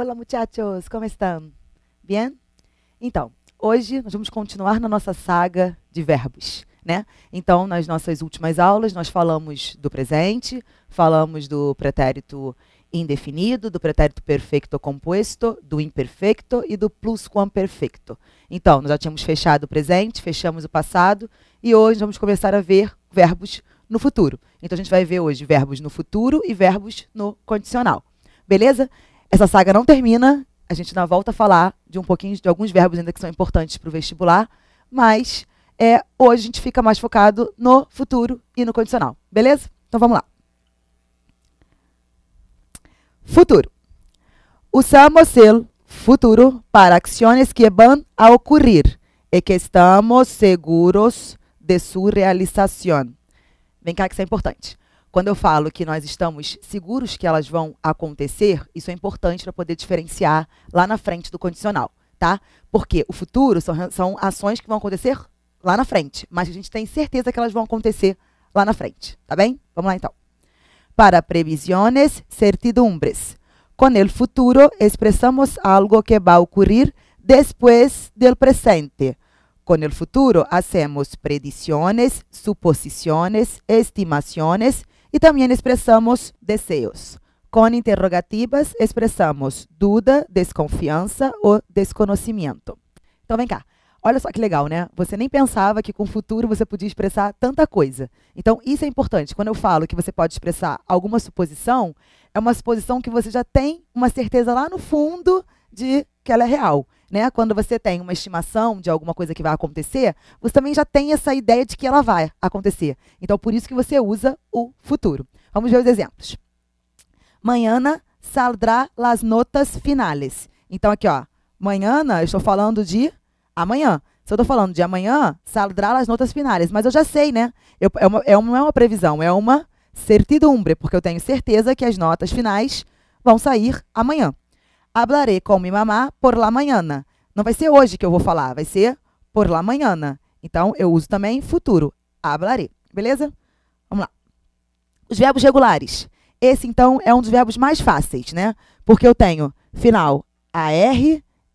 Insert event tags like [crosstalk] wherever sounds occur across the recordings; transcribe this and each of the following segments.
Olá, muchachos, como estão? Bien? Então, hoje nós vamos continuar na nossa saga de verbos, né? Então, nas nossas últimas aulas, nós falamos do presente, falamos do pretérito indefinido, do pretérito perfeito composto, do imperfeito e do pluscuamperfeito. Então, nós já tínhamos fechado o presente, fechamos o passado e hoje vamos começar a ver verbos no futuro. Então, a gente vai ver hoje verbos no futuro e verbos no condicional. Beleza? Essa saga não termina, a gente ainda volta a falar de um pouquinho de alguns verbos ainda que são importantes para o vestibular, mas é, hoje a gente fica mais focado no futuro e no condicional, beleza? Então vamos lá. Futuro. Usamos el futuro para acciones que van a ocurrir e que estamos seguros de sua realização. Vem cá que isso é importante. Quando eu falo que nós estamos seguros que elas vão acontecer, isso é importante para poder diferenciar lá na frente do condicional, tá? Porque o futuro são, são ações que vão acontecer lá na frente, mas a gente tem certeza que elas vão acontecer lá na frente, tá bem? Vamos lá então. Para previsiones, certidumbres. Con el futuro expresamos algo que va a ocurrir después del presente. Con el futuro hacemos predicciones, suposiciones, estimaciones e também expressamos desejos. Com interrogativas, expressamos dúvida, desconfiança ou desconhecimento. Então, vem cá. Olha só que legal, né? Você nem pensava que com o futuro você podia expressar tanta coisa. Então, isso é importante. Quando eu falo que você pode expressar alguma suposição, é uma suposição que você já tem uma certeza lá no fundo de que ela é real né? Quando você tem uma estimação de alguma coisa que vai acontecer, você também já tem essa ideia de que ela vai acontecer. Então, por isso que você usa o futuro. Vamos ver os exemplos. Manhana saldrá las notas finales. Então, aqui, ó. Manhana, eu estou falando de amanhã. Se eu estou falando de amanhã, saldrá las notas finales. Mas eu já sei, né? Eu, é uma, é uma, não é uma previsão, é uma certidumbre, porque eu tenho certeza que as notas finais vão sair amanhã hablaré com mi mamá por la mañana. Não vai ser hoje que eu vou falar, vai ser por la mañana. Então, eu uso também futuro, hablaré, beleza? Vamos lá. Os verbos regulares. Esse, então, é um dos verbos mais fáceis, né? Porque eu tenho final AR,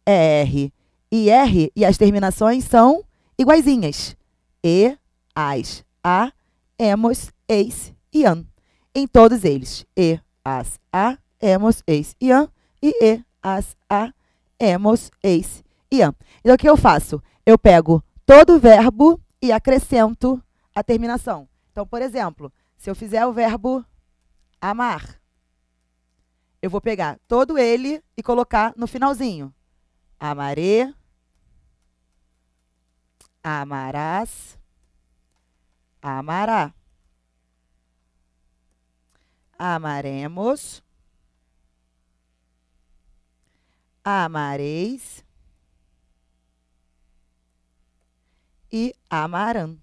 ER e R e as terminações são iguaizinhas. E, as, a, emos, eis e an. Em todos eles. E, as, a, emos, eis e an. E, e, as, a, eis, ian. Então, o que eu faço? Eu pego todo o verbo e acrescento a terminação. Então, por exemplo, se eu fizer o verbo amar, eu vou pegar todo ele e colocar no finalzinho. Amaré, amarás, amará. Amaremos, amareis e amarão.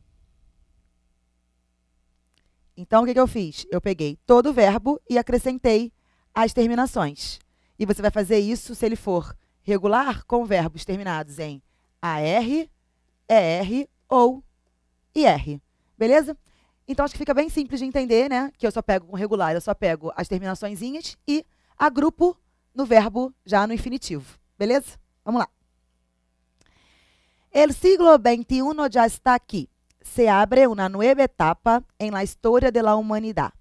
Então, o que, que eu fiz? Eu peguei todo o verbo e acrescentei as terminações. E você vai fazer isso se ele for regular com verbos terminados em AR, ER ou IR. Beleza? Então, acho que fica bem simples de entender, né? Que eu só pego com regular, eu só pego as terminações e agrupo no verbo já no infinitivo. Beleza? Vamos lá. El siglo XXI já está aqui. Se abre uma nova etapa en la história de la humanidad.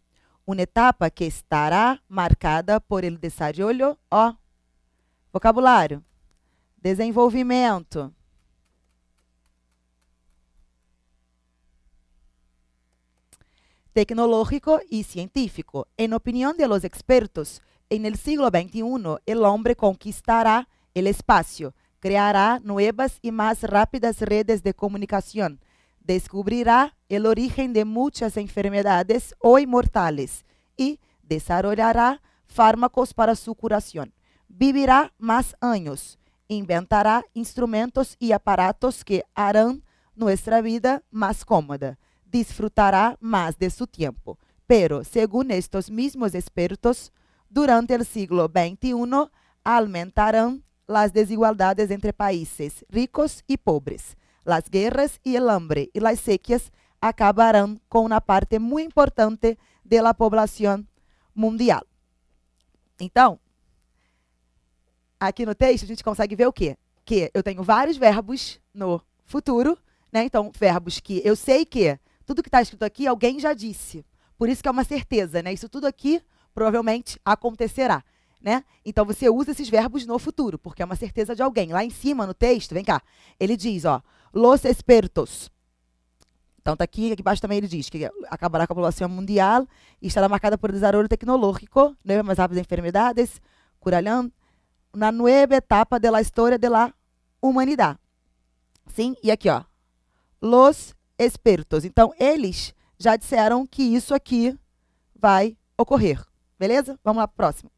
Una etapa que estará marcada por el desarrollo, ó, vocabulário, desenvolvimento, tecnológico e científico. En opinión de los expertos, en el siglo XXI el hombre conquistará el espacio, creará nuevas y más rápidas redes de comunicación, descubrirá el origen de muchas enfermedades hoy mortales y desarrollará fármacos para su curación. Vivirá más años, inventará instrumentos y aparatos que harán nuestra vida más cómoda, disfrutará más de su tiempo. Pero, según estos mismos expertos, Durante o siglo XXI aumentarão as desigualdades entre países ricos e pobres. as guerras e o hambre e as sequias acabarão com uma parte muito importante da população mundial. Então, aqui no texto a gente consegue ver o quê? Que eu tenho vários verbos no futuro, né? Então, verbos que eu sei que tudo que está escrito aqui alguém já disse. Por isso que é uma certeza, né? Isso tudo aqui provavelmente acontecerá. Né? Então você usa esses verbos no futuro, porque é uma certeza de alguém. Lá em cima no texto, vem cá, ele diz, ó, los expertos. Então tá aqui, aqui embaixo também ele diz que acabará com a população mundial e estará marcada por desarrollo tecnológico, nuevas mais rápidas enfermidades, curalhando na nova etapa da história da humanidade. Sim, e aqui, ó, los expertos. Então eles já disseram que isso aqui vai ocorrer. Beleza? Vamos lá pro próximo.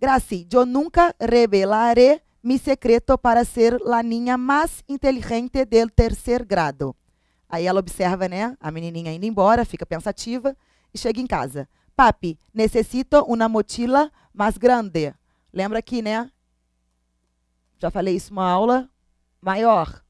Gracie, eu nunca revelaré mi secreto para ser la niña mais inteligente del tercer grado. Aí ela observa, né, a menininha indo embora, fica pensativa e chega em casa. Papi, necessito uma mochila mais grande. Lembra que, né? Já falei isso uma aula maior.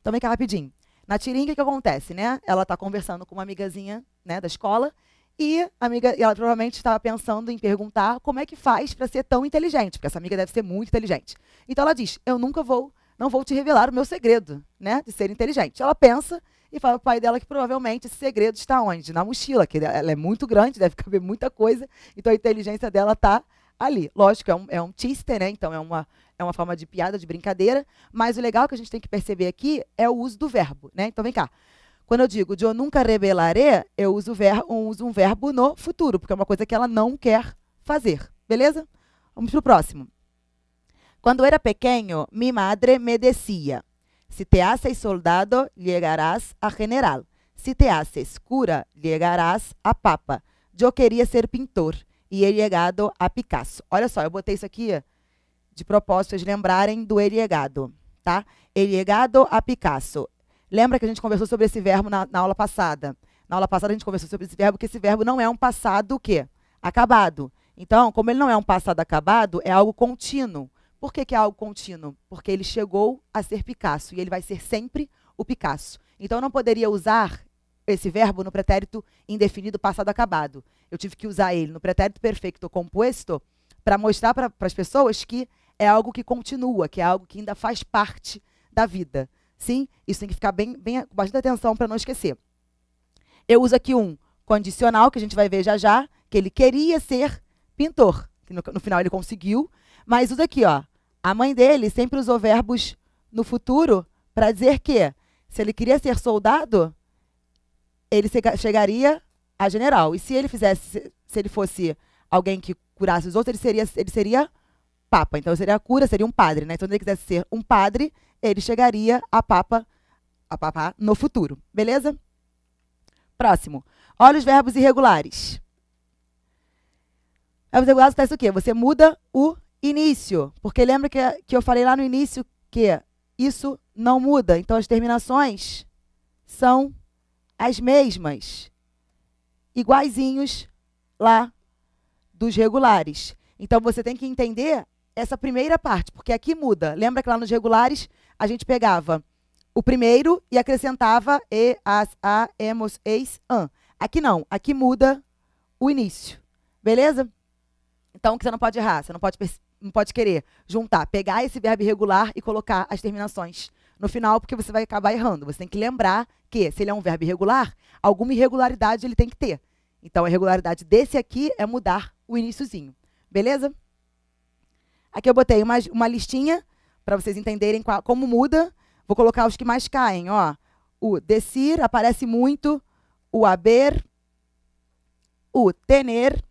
Então vem cá rapidinho. Na tiringa, o que acontece, né? Ela está conversando com uma amigazinha, né, da escola, e a amiga, ela provavelmente estava pensando em perguntar como é que faz para ser tão inteligente, porque essa amiga deve ser muito inteligente. Então ela diz: "Eu nunca vou, não vou te revelar o meu segredo, né, de ser inteligente". Ela pensa e fala para o pai dela que provavelmente esse segredo está onde? Na mochila, que ela é muito grande, deve caber muita coisa, então a inteligência dela está ali. Lógico, é um, é um tiste, né? Então é uma, é uma forma de piada, de brincadeira, mas o legal que a gente tem que perceber aqui é o uso do verbo, né? Então vem cá, quando eu digo de eu nunca rebelarei, eu uso, ver, eu uso um verbo no futuro, porque é uma coisa que ela não quer fazer. Beleza? Vamos para o próximo. Quando era pequeno, mi madre me dizia: Se te haces soldado, llegarás a general. Se te haces cura, llegarás a papa. Eu queria ser pintor e he llegado a Picasso. Olha só, eu botei isso aqui de propósito, vocês lembrarem do he llegado, tá? He llegado a Picasso. Lembra que a gente conversou sobre esse verbo na, na, aula passada? Na aula passada a gente conversou sobre esse verbo, que esse verbo não é um passado o quê? Acabado. Então, como ele não é um passado acabado, é algo contínuo. Por que, que é algo contínuo? Porque ele chegou a ser Picasso e ele vai ser sempre o Picasso. Então, eu não poderia usar esse verbo no pretérito indefinido passado acabado. Eu tive que usar ele no pretérito perfeito composto para mostrar para as pessoas que é algo que continua, que é algo que ainda faz parte da vida. Sim, isso tem que ficar bem, bem com bastante atenção para não esquecer. Eu uso aqui um condicional, que a gente vai ver já já, que ele queria ser pintor. No, no final ele conseguiu, mas usa aqui, ó. A mãe dele sempre usou verbos no futuro para dizer que, se ele queria ser soldado, ele chegaria a general. E se ele fizesse, se ele fosse alguém que curasse os outros, ele seria, ele seria papa. Então seria a cura, seria um padre, né? Então se ele quisesse ser um padre, ele chegaria a papa, a papá no futuro, beleza? Próximo. Olha os verbos irregulares. Verbos irregulares faz o quê? Você muda o início. Porque lembra que, que eu falei lá no início que isso não muda. Então, as terminações são as mesmas. Iguaizinhos lá dos regulares. Então, você tem que entender essa primeira parte, porque aqui muda. Lembra que lá nos regulares a gente pegava o primeiro e acrescentava e, as, a, emos, eis, an. Aqui não, aqui muda o início, beleza? Então, que você não pode errar, você não pode, não pode querer juntar, pegar esse verbo irregular e colocar as terminações no final, porque você vai acabar errando. Você tem que lembrar que, se ele é um verbo irregular, alguma irregularidade ele tem que ter. Então, a irregularidade desse aqui é mudar o iníciozinho, beleza? Aqui eu botei uma, uma listinha para vocês entenderem qual, como muda. Vou colocar os que mais caem, ó. O decir aparece muito, o haber, o tener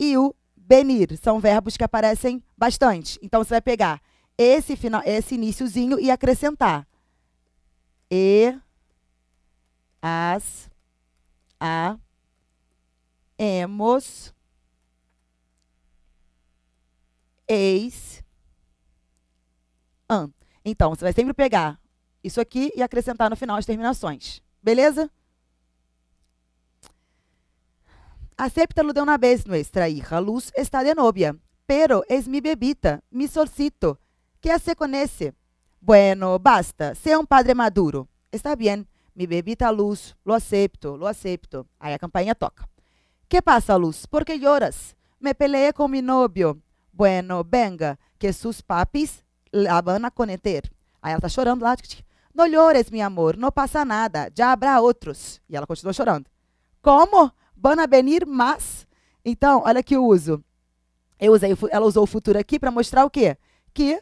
e o benir. São verbos que aparecem bastante. Então você vai pegar esse final, esse iníciozinho e acrescentar e as a hemos eis an. Ah, então, você vai sempre pegar isso aqui e acrescentar no final as terminações. Beleza? Acéptalo de una vez nuestra hija Luz está de novia, pero es mi bebita, mi solcito. que hace con ese? Bueno, basta, sea un padre maduro. Está bien, mi bebita Luz, lo acepto, lo acepto. Aí a campainha toca. Que passa, Luz? Por que lloras? Me peleé con mi novio. Bueno, venga, que sus papis la van coneter Aí ela tá chorando lá. Não llores, meu amor, não passa nada, já habrá outros. E ela continua chorando. Como? Bana Benir venir mas? Então, olha que uso. Eu usei, ela usou o futuro aqui para mostrar o quê? Que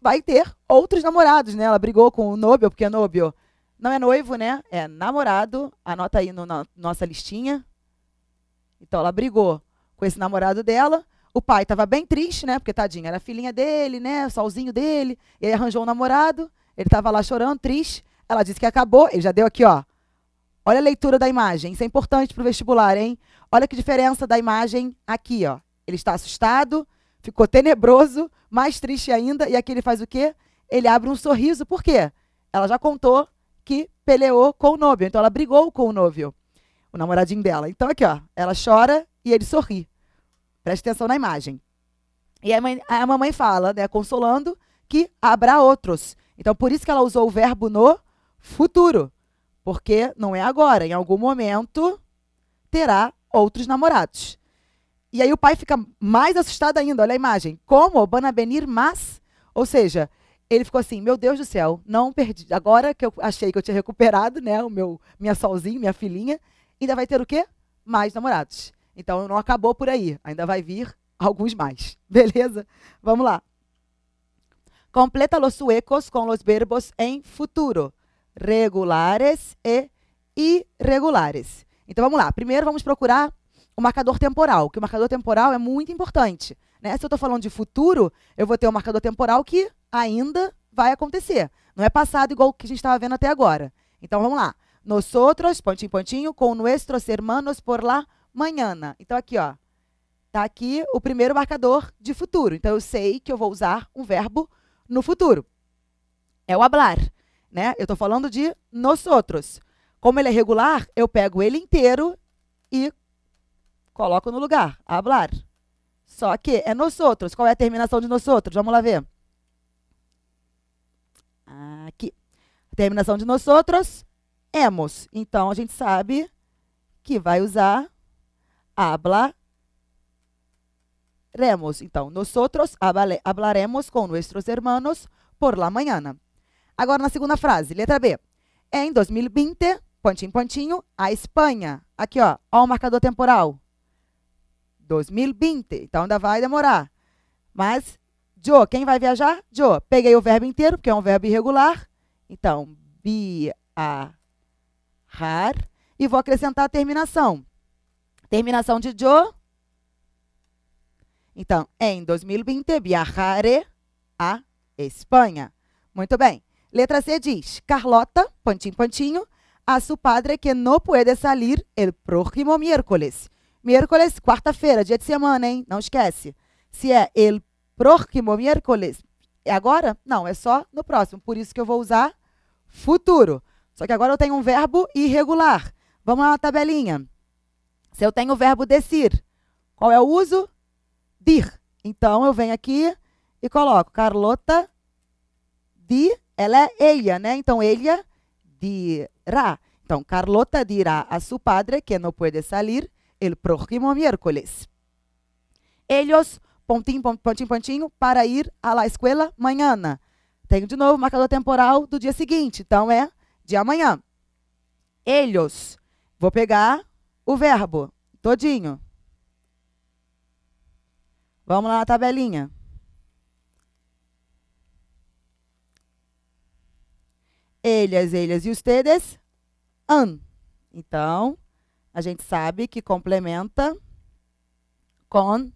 vai ter outros namorados, né? Ela brigou com o Nobel, porque é Nobel não é noivo, né? É namorado. Anota aí no, na nossa listinha. Então ela brigou com esse namorado dela, o pai estava bem triste, né? Porque tadinho, era a filhinha dele, né? O solzinho dele. Ele arranjou um namorado, ele estava lá chorando, triste. Ela disse que acabou, ele já deu aqui, ó. Olha a leitura da imagem, isso é importante para o vestibular, hein? Olha que diferença da imagem aqui, ó. Ele está assustado, ficou tenebroso, mais triste ainda, e aqui ele faz o quê? Ele abre um sorriso, por quê? Ela já contou que peleou com o noivo. então ela brigou com o noivo, o namoradinho dela. Então aqui, ó, ela chora e ele sorri. Preste atenção na imagem. E a, mãe, a mamãe fala, né, consolando, que haverá outros. Então, por isso que ela usou o verbo no futuro. Porque não é agora. Em algum momento terá outros namorados. E aí o pai fica mais assustado ainda. Olha a imagem. Como? Banabenir mas? Ou seja, ele ficou assim, meu Deus do céu, não perdi. Agora que eu achei que eu tinha recuperado, né, o meu, minha solzinho, minha filhinha, ainda vai ter o quê? Mais namorados. Então não acabou por aí, ainda vai vir alguns mais. [laughs] Beleza? Vamos lá. Completa los suecos com los verbos em futuro, regulares e irregulares. Então vamos lá. Primeiro vamos procurar o marcador temporal, que o marcador temporal é muito importante. Né? Se eu estou falando de futuro, eu vou ter um marcador temporal que ainda vai acontecer. Não é passado igual o que a gente estava vendo até agora. Então vamos lá. Nosotros pontinho, pontinho, com nuestros hermanos por lá manhã. Então, aqui, ó. Tá aqui o primeiro marcador de futuro. Então, eu sei que eu vou usar um verbo no futuro. É o hablar, né? Eu estou falando de nós outros. Como ele é regular, eu pego ele inteiro e coloco no lugar. Hablar. Só que é nós outros. Qual é a terminação de nós outros? Vamos lá ver. Aqui. Terminação de nós outros, hemos. Então, a gente sabe que vai usar hablaremos. Então, nós hablaremos com nossos irmãos por la manhã Agora, na segunda frase, letra B. Em 2020, pontinho, pontinho, a Espanha. Aqui, ó, ó o marcador temporal. 2020, então ainda vai demorar. Mas, Joe, quem vai viajar? Joe, peguei o verbo inteiro, porque é um verbo irregular. Então, viajar. E vou acrescentar a terminação. Terminação de jo. Então, em 2020, viajaré a Espanha. Muito bem. Letra C diz: Carlota, pontinho, pontinho, a su padre que no puede salir el próximo miércoles. Miércoles, quarta-feira, dia de semana, hein? Não esquece. Se é el próximo miércoles, é agora? Não, é só no próximo. Por isso que eu vou usar futuro. Só que agora eu tenho um verbo irregular. Vamos lá na tabelinha. Se eu tenho o verbo descer, qual é o uso? Dir. Então, eu venho aqui e coloco Carlota di, ela é eia, né? Então, eia dirá. Então, Carlota dirá a seu padre que não pode sair el próximo miércoles. Eles, pontinho, pontinho, pontinho, para ir à la escola mañana. Tenho de novo o marcador temporal do dia seguinte, então é de amanhã. Eles, vou pegar o verbo todinho. Vamos lá na tabelinha. Eles, eles e ustedes, an. Então, a gente sabe que complementa com an.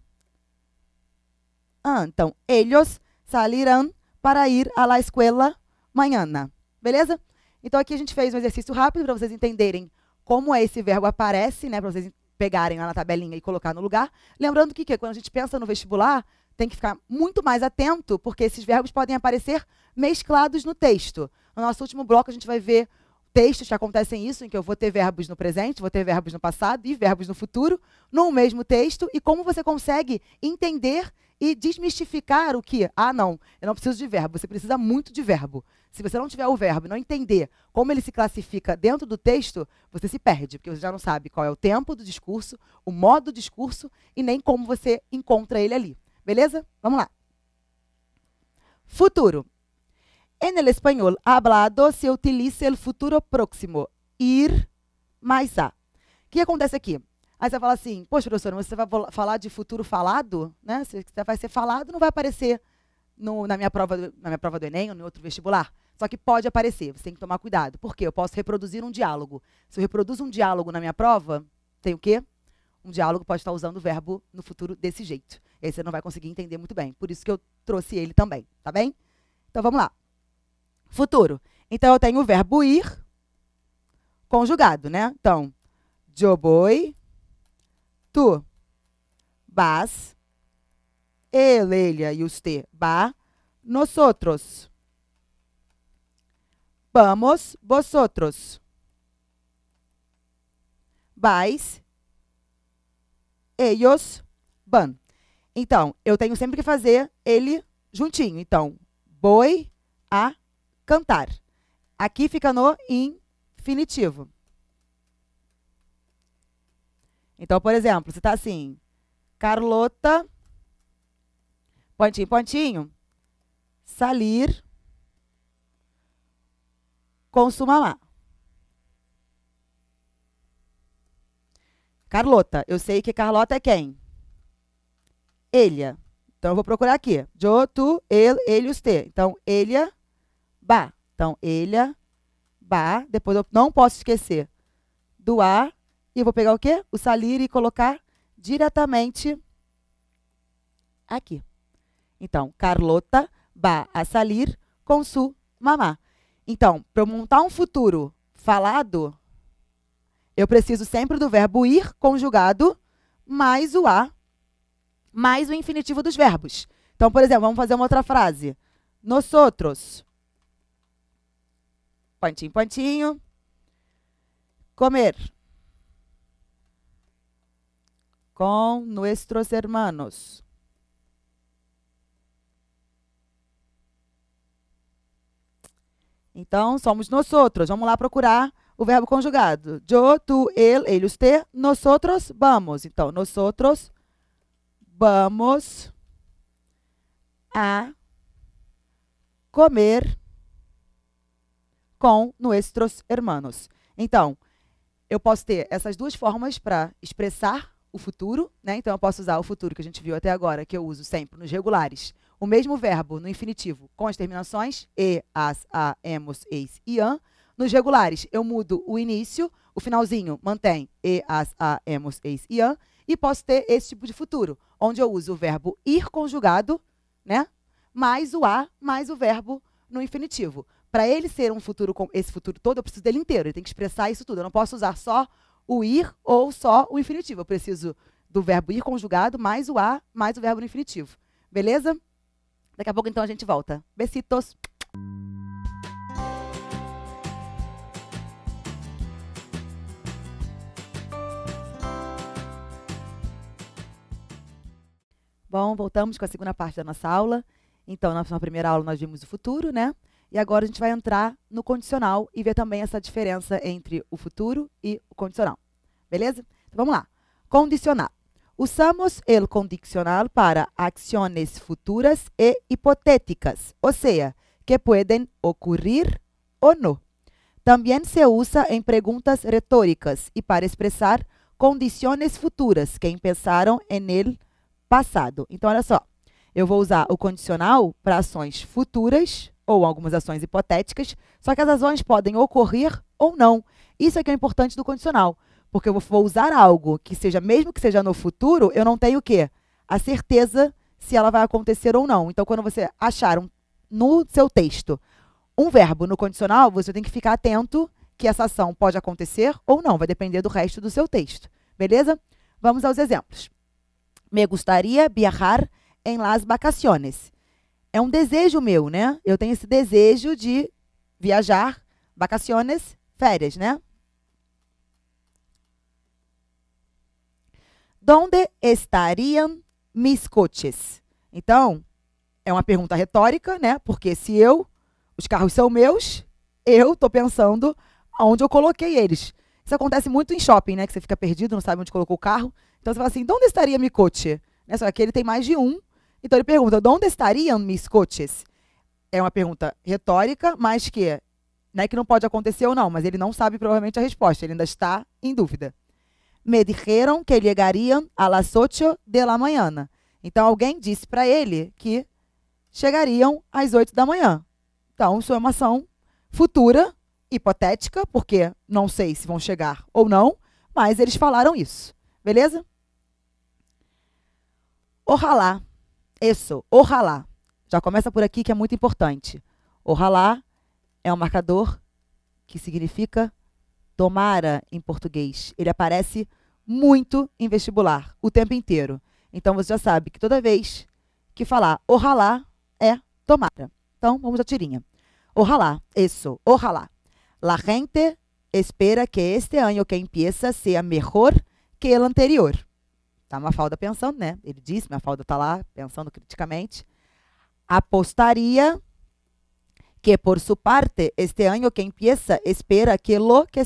Então, eles salirão para ir à la escuela mañana. Beleza? Então, aqui a gente fez um exercício rápido para vocês entenderem como é esse verbo aparece, né, para vocês pegarem lá na tabelinha e colocar no lugar. Lembrando que, que quando a gente pensa no vestibular, tem que ficar muito mais atento, porque esses verbos podem aparecer mesclados no texto. No nosso último bloco, a gente vai ver textos que acontecem isso, em que eu vou ter verbos no presente, vou ter verbos no passado e verbos no futuro, no mesmo texto, e como você consegue entender e desmistificar o que, ah, não, eu não preciso de verbo, você precisa muito de verbo. Se você não tiver o verbo, não entender como ele se classifica dentro do texto, você se perde, porque você já não sabe qual é o tempo do discurso, o modo do discurso e nem como você encontra ele ali. Beleza? Vamos lá. Futuro. En el español hablado se utiliza el futuro próximo, ir mais a. O que acontece aqui? Aí você fala assim, poxa, professor, você vai falar de futuro falado? Né? Você vai ser falado, não vai aparecer no, na, minha prova do, na minha prova do Enem ou no outro vestibular. Só que pode aparecer, você tem que tomar cuidado. Por quê? Eu posso reproduzir um diálogo. Se eu reproduzo um diálogo na minha prova, tem o quê? Um diálogo pode estar usando o verbo no futuro desse jeito. E aí você não vai conseguir entender muito bem. Por isso que eu trouxe ele também, tá bem? Então vamos lá. Futuro. Então eu tenho o verbo ir conjugado, né? Então, boi tu, vas, ele, ele e usted, va, nosotros. Vamos, vosotros. Vais, ellos, van. Então, eu tenho sempre que fazer ele juntinho. Então, boi a cantar. Aqui fica no infinitivo. Então, por exemplo, você está assim, Carlota, pontinho, pontinho, salir com sumamá. Carlota, eu sei que Carlota é quem? Elia. Então, eu vou procurar aqui. Jo, tu, ele, elius, te. Então, Elia, ba. Então, Elia, ba. Depois, eu não posso esquecer do A e vou pegar o quê? O salir e colocar diretamente aqui. Então, Carlota ba a salir com su mamá. Então, para eu montar um futuro falado, eu preciso sempre do verbo ir conjugado mais o a, mais o infinitivo dos verbos. Então, por exemplo, vamos fazer uma outra frase. Nós outros. Pontinho, pontinho. Comer com nuestros hermanos. Então, somos nós outros. Vamos lá procurar o verbo conjugado. Yo, tu, ele, ele, usted, nós outros, vamos. Então, nós outros, vamos a comer com nuestros hermanos. Então, eu posso ter essas duas formas para expressar o futuro, né? Então eu posso usar o futuro que a gente viu até agora, que eu uso sempre nos regulares. O mesmo verbo no infinitivo com as terminações e, as, a, emos, eis, ian. Nos regulares, eu mudo o início, o finalzinho mantém e, as, a, emos, eis, ian. E posso ter esse tipo de futuro, onde eu uso o verbo ir conjugado, né? Mais o a, mais o verbo no infinitivo. Para ele ser um futuro, com esse futuro todo, eu preciso dele inteiro. Ele tem que expressar isso tudo. Eu não posso usar só o ir ou só o infinitivo. Eu preciso do verbo ir conjugado mais o a mais o verbo no infinitivo. Beleza? Daqui a pouco então a gente volta. Besitos. Bom, voltamos com a segunda parte da nossa aula. Então, na primeira aula nós vimos o futuro, né? E agora a gente vai entrar no condicional e ver também essa diferença entre o futuro e o condicional. Beleza? Então vamos lá. Condicional. Usamos el condicional para acciones futuras e hipotéticas, ou seja, que podem ocorrer ou não. Também se usa em perguntas retóricas e para expressar condições futuras que pensaram em el passado. Então, olha só. Eu vou usar o condicional para ações futuras ou algumas ações hipotéticas, só que as ações podem ocorrer ou não. Isso é que é importante do condicional, porque eu vou usar algo que seja, mesmo que seja no futuro, eu não tenho o quê? A certeza se ela vai acontecer ou não. Então, quando você achar um, no seu texto um verbo no condicional, você tem que ficar atento que essa ação pode acontecer ou não, vai depender do resto do seu texto. Beleza? Vamos aos exemplos. Me gustaría viajar en las vacaciones é um desejo meu, né? Eu tenho esse desejo de viajar, vacaciones, férias, né? Donde estariam mis coches? Então, é uma pergunta retórica, né? Porque se eu, os carros são meus, eu estou pensando onde eu coloquei eles. Isso acontece muito em shopping, né? Que você fica perdido, não sabe onde colocou o carro. Então você fala assim, onde estaria mi coche? Né? Só que ele tem mais de um, então ele pergunta: onde estariam mis coches? É uma pergunta retórica, mas que não é que não pode acontecer ou não, mas ele não sabe provavelmente a resposta, ele ainda está em dúvida. Me dijeron que chegariam a las 8 de la mañana. Então alguém disse para ele que chegariam às 8 da manhã. Então, isso é uma ação futura, hipotética, porque não sei se vão chegar ou não, mas eles falaram isso. Beleza? Ojalá isso, ojalá. Já começa por aqui que é muito importante. Ojalá é um marcador que significa tomara em português. Ele aparece muito em vestibular, o tempo inteiro. Então você já sabe que toda vez que falar ojalá é tomara. Então vamos à tirinha. Ojalá, isso, ojalá. La gente espera que este ano que empieza sea mejor que el anterior. Tá Mafalda pensando, né? Ele disse, Mafalda tá lá pensando criticamente. Apostaria que por sua parte, este ano que empieza espera que lo que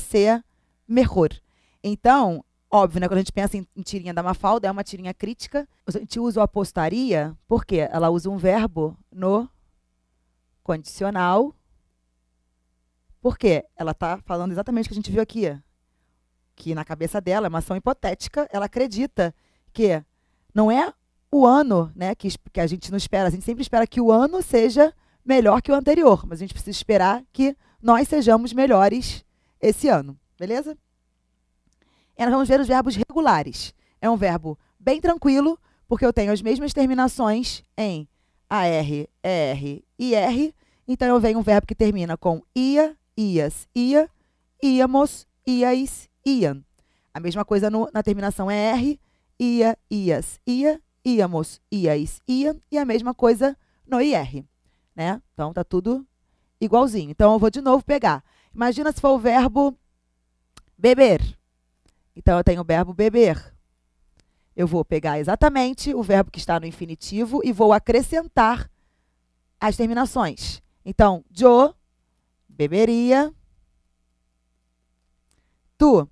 mejor. Então, óbvio, né? Quando a gente pensa em, em tirinha da Mafalda, é uma tirinha crítica. A gente usa o apostaria porque ela usa um verbo no condicional. Porque ela está falando exatamente o que a gente viu aqui. Que na cabeça dela é uma ação hipotética, ela acredita quê? Não é o ano, né, que, que a gente não espera. A gente sempre espera que o ano seja melhor que o anterior, mas a gente precisa esperar que nós sejamos melhores esse ano, beleza? E nós vamos ver os verbos regulares. É um verbo bem tranquilo, porque eu tenho as mesmas terminações em AR, ER e R. Então eu venho um verbo que termina com ia, ias, ia, íamos, iais, iam. A mesma coisa no, na terminação ER, ia, ias, ia, íamos, iais, iam, e a mesma coisa no IR, né? Então, tá tudo igualzinho. Então, eu vou de novo pegar. Imagina se for o verbo beber. Então, eu tenho o verbo beber. Eu vou pegar exatamente o verbo que está no infinitivo e vou acrescentar as terminações. Então, jo beberia, tu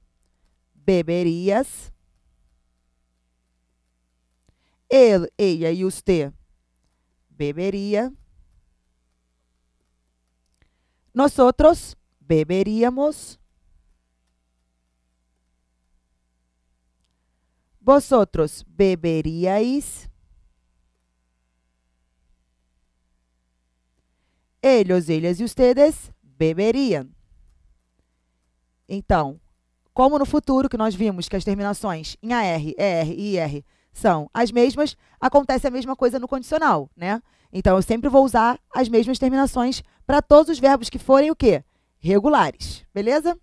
beberias, ele, ella y usted bebería, nosotros beberíamos, vosotros beberíais, ellos, elas e ustedes beberían. Então, como no futuro que nós vimos que as terminações em AR, ER e IR são as mesmas, acontece a mesma coisa no condicional, né? Então, eu sempre vou usar as mesmas terminações para todos os verbos que forem o quê? Regulares, beleza?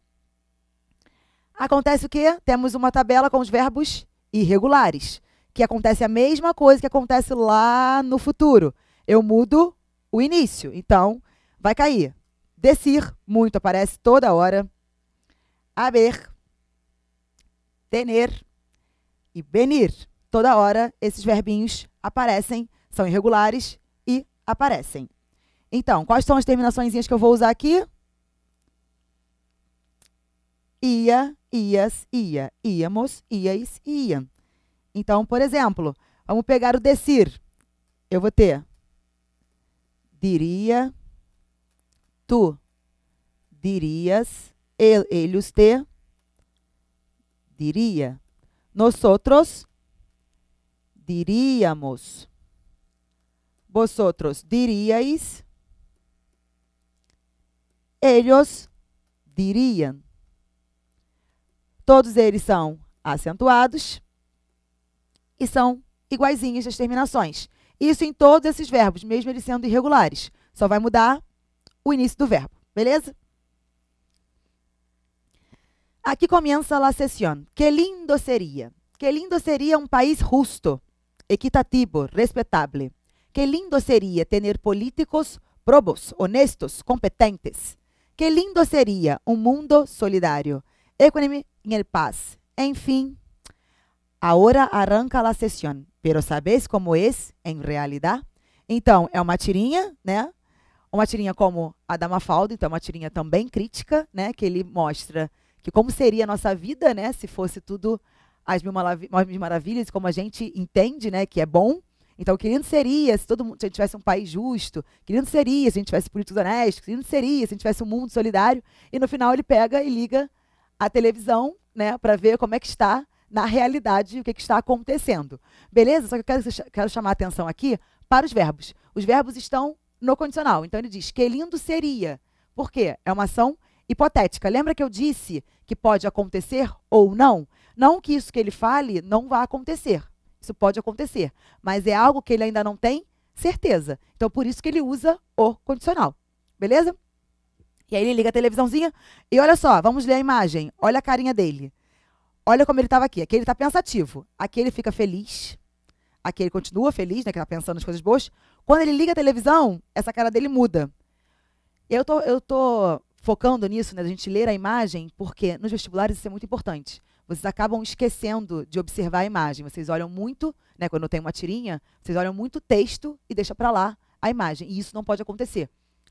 Acontece o quê? Temos uma tabela com os verbos irregulares, que acontece a mesma coisa que acontece lá no futuro. Eu mudo o início, então vai cair. Descer, muito, aparece toda hora. Haber, tener e venir toda hora esses verbinhos aparecem, são irregulares e aparecem. Então, quais são as terminações que eu vou usar aqui? Ia, ias, ia, íamos, ias, ia. Então, por exemplo, vamos pegar o decir. Eu vou ter diria, tu dirias, ele, eles te diria. Nós outros diríamos. Vosotros diríais. Eles diriam. Todos eles são acentuados e são iguaizinhos as terminações. Isso em todos esses verbos, mesmo eles sendo irregulares. Só vai mudar o início do verbo, beleza? Aqui começa a sessão. Que lindo seria. Que lindo seria um país justo equitativo, respetable. Que lindo seria ter políticos probos, honestos, competentes. Que lindo seria um mundo solidário. Equanime em paz. Enfim, agora arranca a sessão. Pero sabes como é em realidade? Então, é uma tirinha, né? Uma tirinha como a da Mafalda, então é uma tirinha também crítica, né? Que ele mostra que como seria a nossa vida, né? Se fosse tudo as mil, marav mil maravilhas, como a gente entende, né, que é bom. Então, querendo seria se todo mundo, se a gente tivesse um país justo, querendo seria se a gente tivesse políticos honestos, que seria se a gente tivesse um mundo solidário. E no final ele pega e liga a televisão, né, para ver como é que está na realidade o que, é que está acontecendo. Beleza? Só que eu quero, quero chamar a atenção aqui para os verbos. Os verbos estão no condicional. Então ele diz que lindo seria. Por quê? É uma ação hipotética. Lembra que eu disse que pode acontecer ou não? Não que isso que ele fale não vá acontecer. Isso pode acontecer, mas é algo que ele ainda não tem certeza. Então, por isso que ele usa o condicional. Beleza? E aí ele liga a televisãozinha e olha só, vamos ler a imagem. Olha a carinha dele. Olha como ele estava aqui. Aqui ele está pensativo. Aqui ele fica feliz. Aqui ele continua feliz, né? Que está pensando nas coisas boas. Quando ele liga a televisão, essa cara dele muda. Eu tô, eu tô focando nisso, né? Da gente ler a imagem, porque nos vestibulares isso é muito importante vocês acabam esquecendo de observar a imagem. Vocês olham muito, né, quando tem uma tirinha, vocês olham muito o texto e deixa para lá a imagem. E isso não pode acontecer.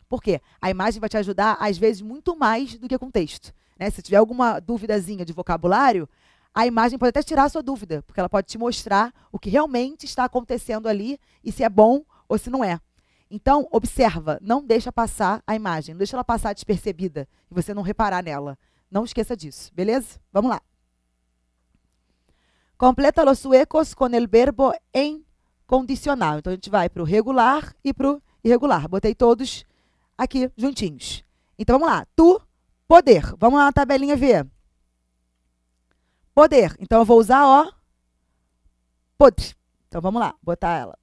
Por quê? A imagem vai te ajudar, às vezes, muito mais do que com o texto. Né? Se tiver alguma duvidazinha de vocabulário, a imagem pode até tirar a sua dúvida, porque ela pode te mostrar o que realmente está acontecendo ali e se é bom ou se não é. Então, observa, não deixa passar a imagem, não deixa ela passar despercebida e você não reparar nela. Não esqueça disso, beleza? Vamos lá. Completa os suecos com o verbo em condicional. Então, a gente vai para o regular e para o irregular. Botei todos aqui juntinhos. Então, vamos lá. Tu, poder. Vamos lá na tabelinha ver. Poder. Então, eu vou usar, ó, podre. Então, vamos lá. Botar ela.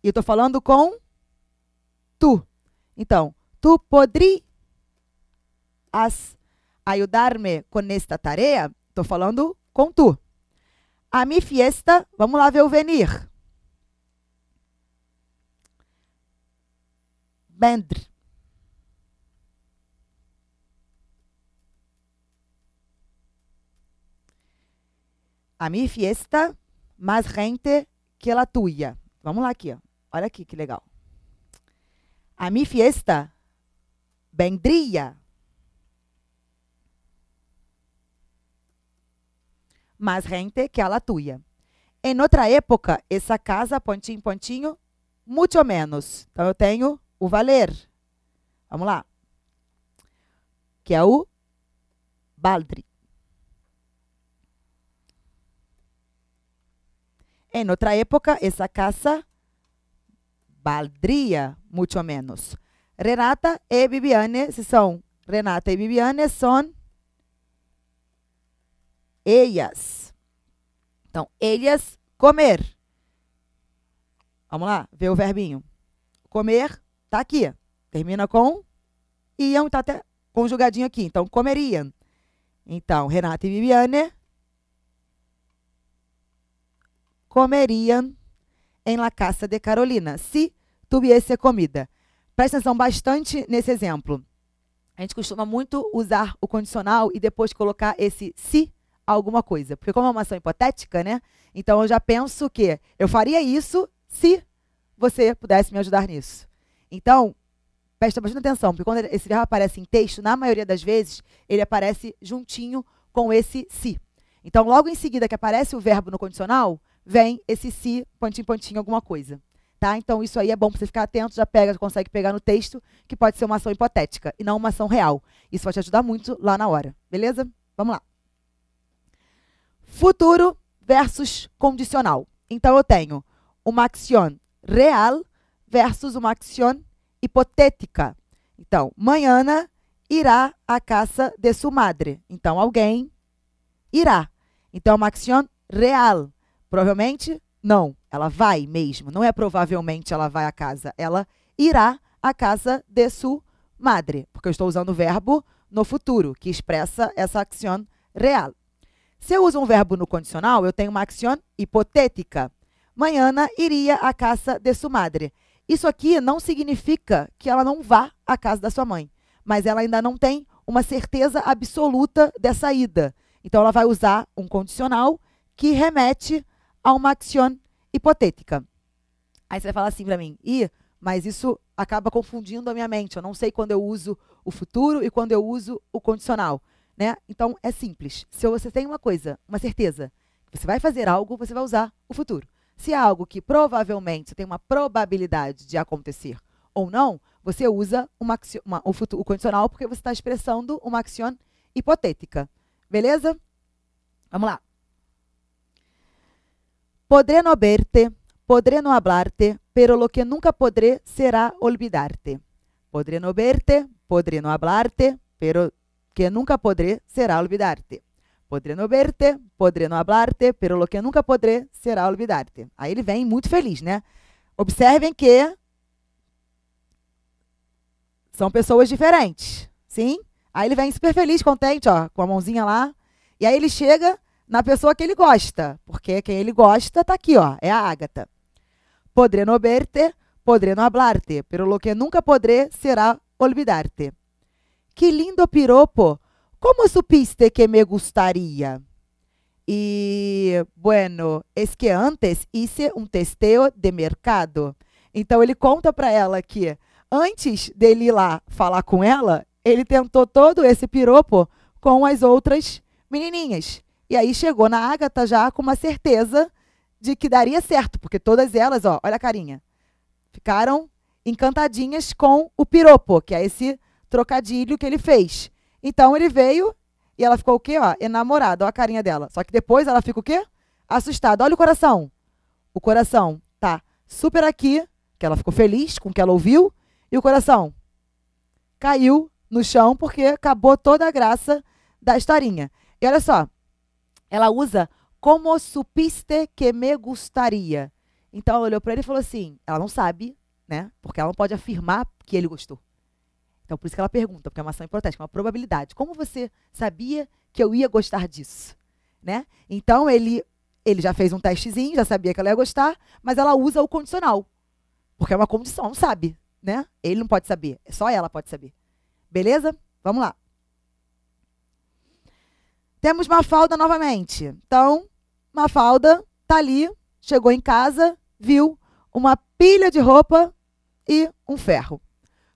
E eu estou falando com tu. Então, tu podri as Ajudar-me com esta tarefa, estou falando com tu. A mi fiesta, vamos lá ver o venir. Vendr. A mi fiesta, mais gente que a tua. Vamos lá aqui, ó. olha aqui que legal. A mi fiesta vendria. mais gente que a tua. Em outra época, essa casa, pontinho, pontinho, muito menos. Então, eu tenho o valer. Vamos lá. Que é o baldri. Em outra época, essa casa valdria muito menos. Renata e Viviane, se são Renata e Viviane, são Eias. Então, Elias, comer. Vamos lá, ver o verbinho. Comer, tá aqui. Termina com iam, tá até conjugadinho aqui. Então, comeriam. Então, Renata e Viviane comeriam em La Casa de Carolina, se tivesse comida. Presta atenção bastante nesse exemplo. A gente costuma muito usar o condicional e depois colocar esse se si alguma coisa. Porque como é uma ação hipotética, né? Então eu já penso que eu faria isso se você pudesse me ajudar nisso. Então, presta bastante atenção, porque quando esse verbo aparece em texto, na maioria das vezes, ele aparece juntinho com esse se. Então, logo em seguida que aparece o verbo no condicional, vem esse se, pontinho, pontinho, alguma coisa. Tá? Então, isso aí é bom para você ficar atento, já pega, já consegue pegar no texto, que pode ser uma ação hipotética e não uma ação real. Isso vai te ajudar muito lá na hora. Beleza? Vamos lá. Futuro versus condicional. Então eu tenho uma ação real versus uma ação hipotética. Então, manhã irá à casa de sua madre. Então, alguém irá. Então, é uma ação real. Provavelmente, não. Ela vai mesmo. Não é provavelmente ela vai à casa. Ela irá à casa de sua madre. Porque eu estou usando o verbo no futuro, que expressa essa ação real. Se eu uso um verbo no condicional, eu tenho uma ação hipotética. Manhana iria à casa de sua madre. Isso aqui não significa que ela não vá à casa da sua mãe, mas ela ainda não tem uma certeza absoluta dessa ida. Então ela vai usar um condicional que remete a uma ação hipotética. Aí você vai falar assim para mim: Ih, mas isso acaba confundindo a minha mente. Eu não sei quando eu uso o futuro e quando eu uso o condicional. Né? Então, é simples. Se você tem uma coisa, uma certeza, que você vai fazer algo, você vai usar o futuro. Se é algo que provavelmente tem uma probabilidade de acontecer ou não, você usa uma, uma, o, futuro, o condicional porque você está expressando uma ação hipotética. Beleza? Vamos lá. Podré no verte, podré no hablarte, pero lo que nunca podré será olvidarte. Podré no verte, podré no hablarte, pero que nunca podré será olvidarte. Podré no verte, podré no hablarte, pero lo que nunca podré será olvidarte. Aí ele vem muito feliz, né? Observem que são pessoas diferentes, sim? Aí ele vem super feliz, contente, ó, com a mãozinha lá. E aí ele chega na pessoa que ele gosta, porque quem ele gosta tá aqui, ó, é a Ágata. Podré no verte, podré no hablarte, pero lo que nunca podré será olvidarte. Que lindo piropo! Como supiste que me gostaria? E, bueno, es que antes hice um testeo de mercado. Então ele conta para ela que antes dele ir lá falar com ela, ele tentou todo esse piropo com as outras menininhas. E aí chegou na Agatha já com uma certeza de que daria certo, porque todas elas, ó, olha a carinha, ficaram encantadinhas com o piropo, que é esse trocadilho que ele fez. Então ele veio e ela ficou o quê? Ó, enamorada, ó a carinha dela. Só que depois ela fica o quê? Assustada. Olha o coração. O coração tá super aqui, que ela ficou feliz com o que ela ouviu, e o coração caiu no chão porque acabou toda a graça da historinha. E olha só, ela usa como supiste que me gustaria. Então ela olhou para ele e falou assim: ela não sabe, né? Porque ela não pode afirmar que ele gostou. Então, por isso que ela pergunta, porque é uma ação hipotética, uma probabilidade. Como você sabia que eu ia gostar disso? Né? Então, ele, ele já fez um testezinho, já sabia que ela ia gostar, mas ela usa o condicional. Porque é uma condição, não sabe. Né? Ele não pode saber, é só ela pode saber. Beleza? Vamos lá. Temos Mafalda novamente. Então, Mafalda tá ali, chegou em casa, viu uma pilha de roupa e um ferro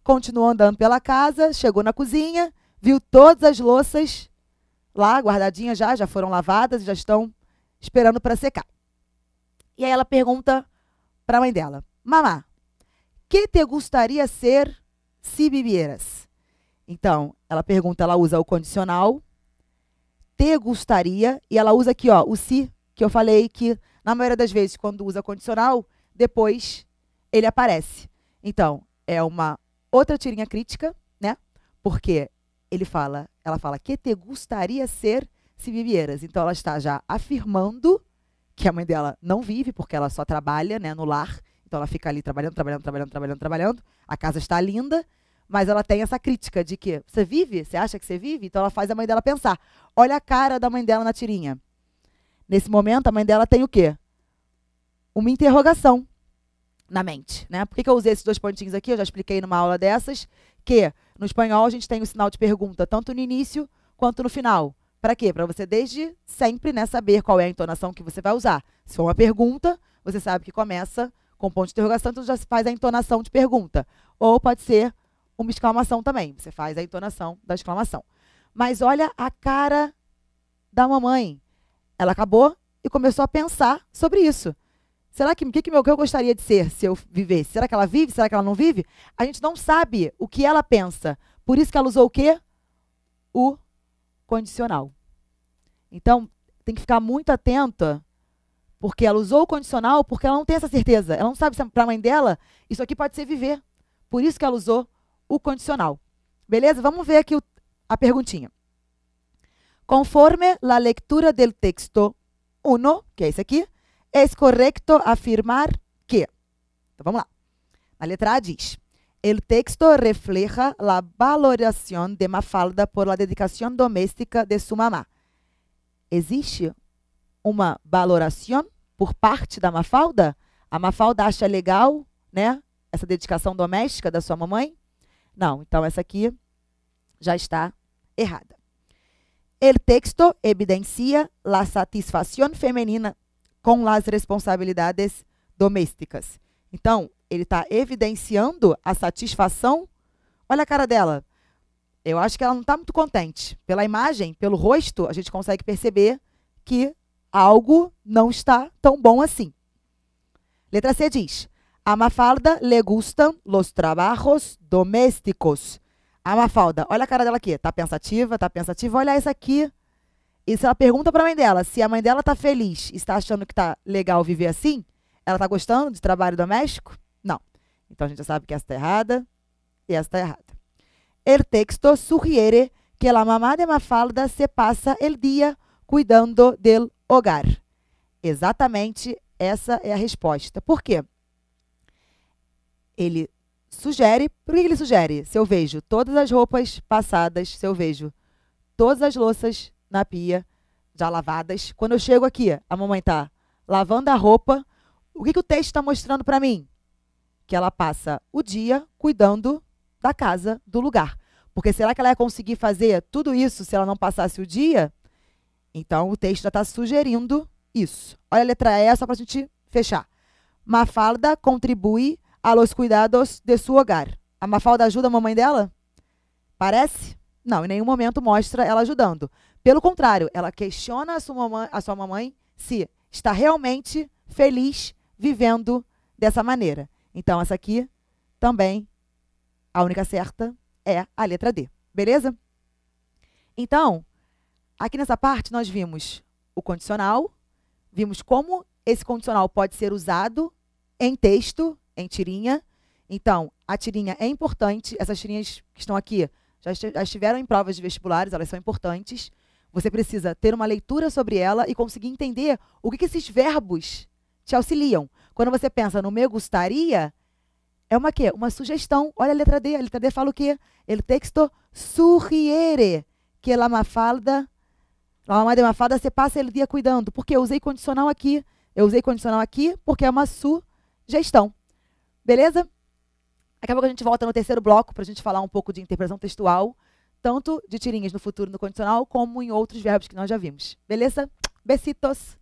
continuou andando pela casa, chegou na cozinha, viu todas as louças lá guardadinhas já, já foram lavadas, já estão esperando para secar. E aí ela pergunta para a mãe dela: Mamá, que te gostaria ser se bebieras? Então, ela pergunta, ela usa o condicional, te gostaria, e ela usa aqui ó, o se, si, que eu falei que na maioria das vezes, quando usa condicional, depois ele aparece. Então, é uma Outra tirinha crítica, né? Porque ele fala, ela fala que te gostaria ser se vivieras. Então ela está já afirmando que a mãe dela não vive porque ela só trabalha, né, no lar. Então ela fica ali trabalhando, trabalhando, trabalhando, trabalhando, trabalhando. A casa está linda, mas ela tem essa crítica de que você vive? Você acha que você vive? Então ela faz a mãe dela pensar. Olha a cara da mãe dela na tirinha. Nesse momento, a mãe dela tem o quê? Uma interrogação na mente, né? Por que, que eu usei esses dois pontinhos aqui? Eu já expliquei numa aula dessas que no espanhol a gente tem o sinal de pergunta tanto no início quanto no final. Para quê? Para você desde sempre né, saber qual é a entonação que você vai usar. Se for uma pergunta, você sabe que começa com ponto de interrogação, então já se faz a entonação de pergunta. Ou pode ser uma exclamação também. Você faz a entonação da exclamação. Mas olha a cara da mamãe. Ela acabou e começou a pensar sobre isso. Será que o que, que meu, eu gostaria de ser se eu vivesse? Será que ela vive? Será que ela não vive? A gente não sabe o que ela pensa. Por isso que ela usou o quê? O condicional. Então, tem que ficar muito atenta, porque ela usou o condicional porque ela não tem essa certeza. Ela não sabe se é para a mãe dela isso aqui pode ser viver. Por isso que ela usou o condicional. Beleza? Vamos ver aqui o, a perguntinha. Conforme la lectura del texto 1, que é esse aqui, é correto afirmar que. Então vamos lá. A letra A diz: El texto refleja la valoración de Mafalda por la dedicación doméstica de sua mamá. Existe uma valoração por parte da Mafalda? A Mafalda acha legal, né? Essa dedicação doméstica da sua mamãe? Não, então essa aqui já está errada. El texto evidencia la satisfação feminina com as responsabilidades domésticas. Então, ele está evidenciando a satisfação. Olha a cara dela. Eu acho que ela não está muito contente. Pela imagem, pelo rosto, a gente consegue perceber que algo não está tão bom assim. Letra C diz: A Mafalda le gustam los trabajos domésticos. A Mafalda, olha a cara dela aqui. está pensativa, está pensativa. Olha essa aqui. E se ela pergunta para a mãe dela se a mãe dela está feliz e está achando que está legal viver assim, ela está gostando de trabalho doméstico? Não. Então a gente já sabe que essa está errada e essa está errada. El texto sugiere que la mamá de Mafalda se passa el dia cuidando del hogar. Exatamente essa é a resposta. Por quê? Ele sugere, por que ele sugere? Se eu vejo todas as roupas passadas, se eu vejo todas as louças na pia, já lavadas. Quando eu chego aqui, a mamãe está lavando a roupa. O que, que o texto está mostrando para mim? Que ela passa o dia cuidando da casa, do lugar. Porque será que ela ia conseguir fazer tudo isso se ela não passasse o dia? Então, o texto já está sugerindo isso. Olha a letra E, só para a gente fechar. Mafalda contribui a los cuidados de su hogar. A Mafalda ajuda a mamãe dela? Parece? Não, em nenhum momento mostra ela ajudando. Pelo contrário, ela questiona a sua, mamãe, a sua mamãe se está realmente feliz vivendo dessa maneira. Então, essa aqui também, a única certa é a letra D, beleza? Então, aqui nessa parte nós vimos o condicional, vimos como esse condicional pode ser usado em texto, em tirinha. Então, a tirinha é importante, essas tirinhas que estão aqui já estiveram em provas de vestibulares, elas são importantes. Você precisa ter uma leitura sobre ela e conseguir entender o que, esses verbos te auxiliam. Quando você pensa no me gostaria, é uma quê? Uma sugestão. Olha a letra D. A letra D fala o quê? O texto surriere que la mafalda, la mamá de mafalda se passa ele dia cuidando. Porque eu usei condicional aqui. Eu usei condicional aqui porque é uma sugestão. Beleza? Daqui a pouco a gente volta no terceiro bloco para a gente falar um pouco de interpretação textual tanto de tirinhas no futuro no condicional, como em outros verbos que nós já vimos. Beleza? Besitos!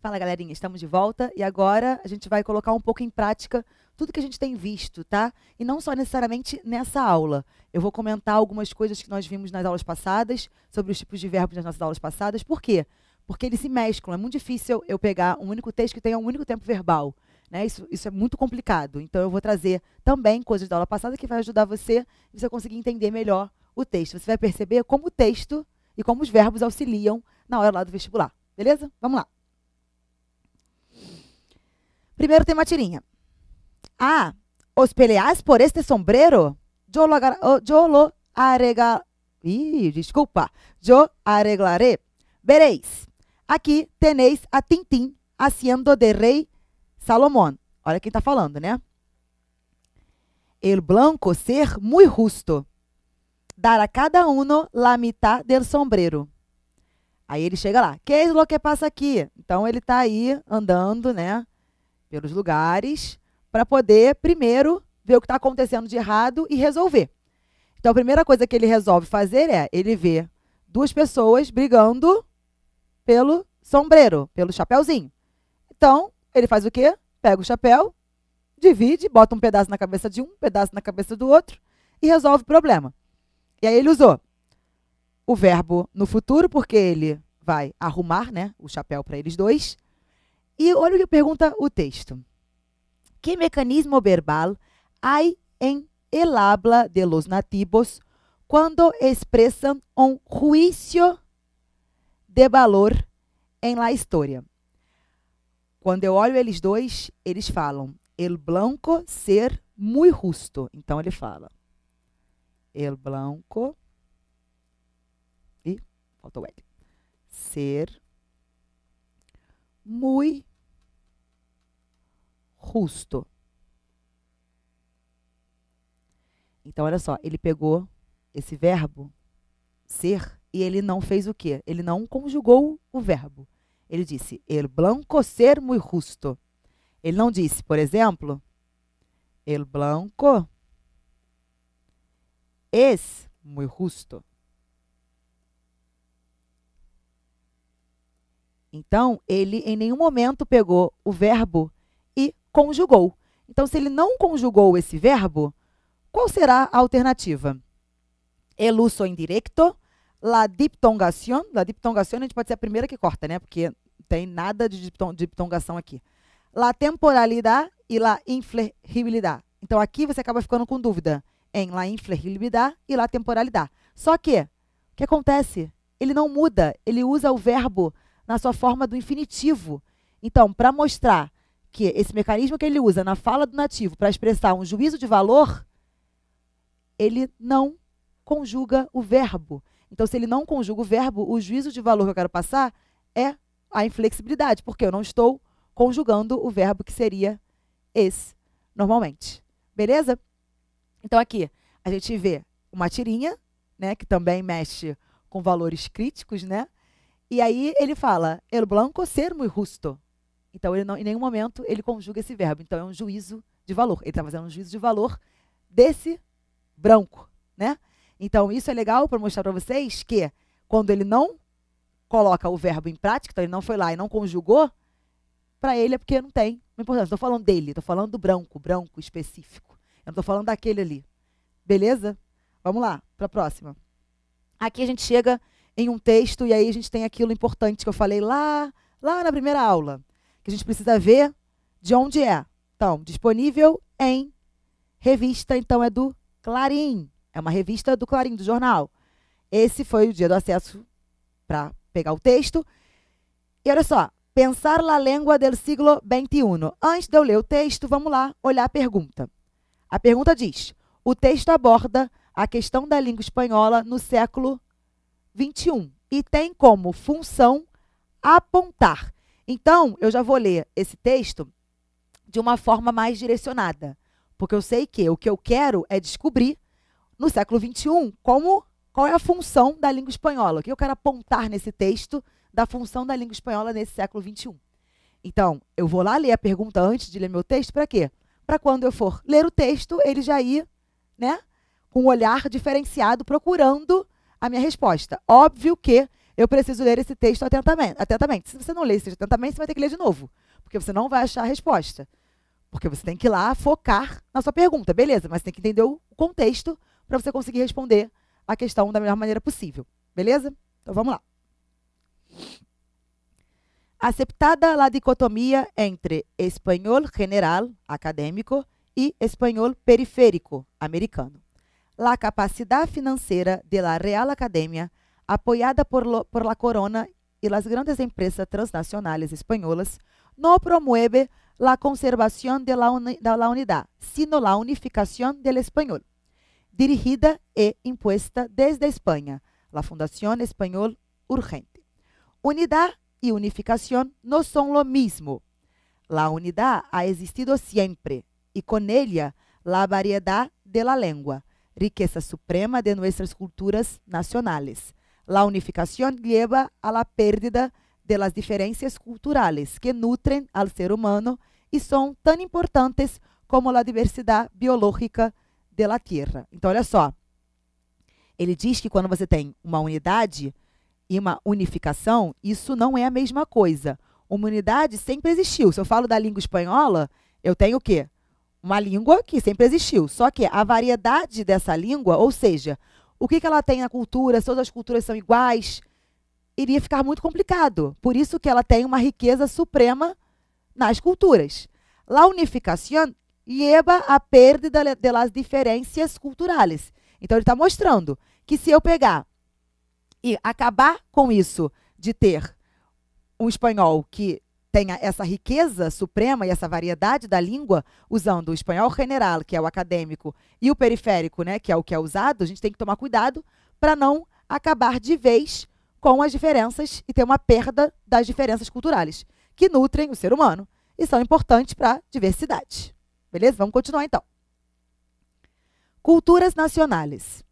Fala galerinha, estamos de volta e agora a gente vai colocar um pouco em prática tudo que a gente tem visto, tá? E não só necessariamente nessa aula. Eu vou comentar algumas coisas que nós vimos nas aulas passadas, sobre os tipos de verbos nas nossas aulas passadas. Por quê? porque eles se mesclam. É muito difícil eu pegar um único texto que tenha um único tempo verbal. Né? Isso, isso é muito complicado. Então, eu vou trazer também coisas da aula passada que vai ajudar você, e você conseguir entender melhor o texto. Você vai perceber como o texto e como os verbos auxiliam na hora lá do vestibular. Beleza? Vamos lá. Primeiro tem uma tirinha. Ah, os peleás por este sombrero, yo lo, oh, yo lo arregla... Ih, desculpa. Yo arreglaré. Vereis. Aqui teneis a Tintim, haciendo de rei Salomão. Olha quem está falando, né? El blanco ser muy justo. Dar a cada uno la mitad del sombrero. Aí ele chega lá. Que é o que passa aqui? Então ele está aí andando, né? Pelos lugares para poder primeiro ver o que está acontecendo de errado e resolver. Então a primeira coisa que ele resolve fazer é ele vê duas pessoas brigando pelo sombreiro, pelo chapéuzinho. Então, ele faz o quê? Pega o chapéu, divide, bota um pedaço na cabeça de um, um pedaço na cabeça do outro e resolve o problema. E aí ele usou o verbo no futuro, porque ele vai arrumar né, o chapéu para eles dois. E olha o que pergunta o texto. Que mecanismo verbal hay em el habla de los nativos quando expressam um juízo de valor em la história. Quando eu olho eles dois, eles falam: El blanco ser muy justo. Então ele fala: El blanco. E faltou o L. Ser muy justo. Então, olha só, ele pegou esse verbo ser e ele não fez o quê? Ele não conjugou o verbo. Ele disse, el blanco ser muy justo. Ele não disse, por exemplo, el blanco es muy justo. Então, ele em nenhum momento pegou o verbo e conjugou. Então, se ele não conjugou esse verbo, qual será a alternativa? El uso indirecto La diptongação, la diptongação a gente pode ser a primeira que corta, né? Porque tem nada de diptongação aqui. La temporalidade e la inflegibilidade. Então aqui você acaba ficando com dúvida em la inflegibilidade e la temporalidade. Só que, o que acontece? Ele não muda, ele usa o verbo na sua forma do infinitivo. Então, para mostrar que esse mecanismo que ele usa na fala do nativo para expressar um juízo de valor, ele não conjuga o verbo. Então, se ele não conjuga o verbo, o juízo de valor que eu quero passar é a inflexibilidade, porque eu não estou conjugando o verbo que seria esse, normalmente. Beleza? Então, aqui, a gente vê uma tirinha, né, que também mexe com valores críticos, né? E aí ele fala, el blanco ser muy justo. Então, ele não, em nenhum momento ele conjuga esse verbo. Então, é um juízo de valor. Ele está fazendo um juízo de valor desse branco, né? Então, isso é legal para mostrar para vocês que quando ele não coloca o verbo em prática, então ele não foi lá e não conjugou, para ele é porque não tem uma importância. Estou falando dele, estou falando do branco, branco específico. Eu não estou falando daquele ali. Beleza? Vamos lá, para a próxima. Aqui a gente chega em um texto e aí a gente tem aquilo importante que eu falei lá, lá na primeira aula, que a gente precisa ver de onde é. Então, disponível em revista, então é do Clarim. É uma revista do Clarim, do jornal. Esse foi o dia do acesso para pegar o texto. E olha só, pensar la lengua del siglo XXI. Antes de eu ler o texto, vamos lá olhar a pergunta. A pergunta diz: o texto aborda a questão da língua espanhola no século XXI e tem como função apontar. Então, eu já vou ler esse texto de uma forma mais direcionada, porque eu sei que o que eu quero é descobrir no século XXI, como, qual é a função da língua espanhola? O que eu quero apontar nesse texto da função da língua espanhola nesse século XXI? Então, eu vou lá ler a pergunta antes de ler meu texto, para quê? Para quando eu for ler o texto, ele já ir, né, com um olhar diferenciado, procurando a minha resposta. Óbvio que eu preciso ler esse texto atentamente. atentamente. Se você não ler esse texto atentamente, você vai ter que ler de novo, porque você não vai achar a resposta. Porque você tem que ir lá focar na sua pergunta, beleza, mas tem que entender o contexto para você conseguir responder a questão da melhor maneira possível. Beleza? Então vamos lá. Aceptada a dicotomia entre espanhol general, acadêmico, e espanhol periférico, americano. La capacidad financiera de la Real Academia, apoiada por, lo, por la Corona e las grandes empresas transnacionales españolas, no promueve la conservación de la, uni, de la unidad, sino la unificación del español dirigida e impuesta desde Espanha, la Fundación Español Urgente. Unidad e unificación não são lo mesmo. La unidad ha existido sempre e con ella la variedad de la lengua, riqueza suprema de nuestras culturas nacionales. La unificación lleva a la pérdida de las diferencias culturales que nutren al ser humano e são tan importantes como la diversidad biológica de la tierra. Então, olha só. Ele diz que quando você tem uma unidade e uma unificação, isso não é a mesma coisa. Uma unidade sempre existiu. Se eu falo da língua espanhola, eu tenho o quê? Uma língua que sempre existiu. Só que a variedade dessa língua, ou seja, o que, que ela tem na cultura, se todas as culturas são iguais, iria ficar muito complicado. Por isso que ela tem uma riqueza suprema nas culturas. La unificación lleva a perda das diferenças culturais. Então, ele está mostrando que se eu pegar e acabar com isso de ter um espanhol que tenha essa riqueza suprema e essa variedade da língua, usando o espanhol general, que é o acadêmico, e o periférico, né, que é o que é usado, a gente tem que tomar cuidado para não acabar de vez com as diferenças e ter uma perda das diferenças culturais, que nutrem o ser humano e são importantes para a diversidade. Beleza? Vamos continuar então. Culturas nacionais